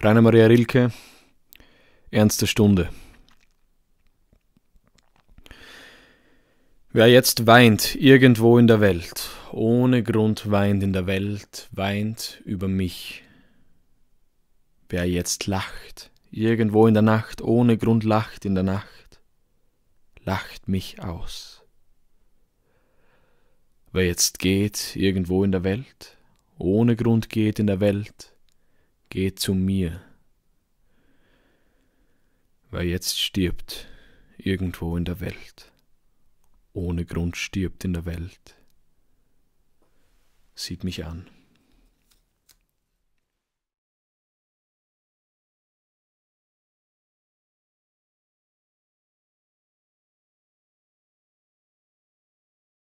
Rainer Maria Rilke, Ernste Stunde. Wer jetzt weint irgendwo in der Welt, ohne Grund weint in der Welt, weint über mich. Wer jetzt lacht irgendwo in der Nacht, ohne Grund lacht in der Nacht, lacht mich aus. Wer jetzt geht irgendwo in der Welt, ohne Grund geht in der Welt, Geh zu mir. Wer jetzt stirbt, irgendwo in der Welt, ohne Grund stirbt in der Welt, sieht mich an.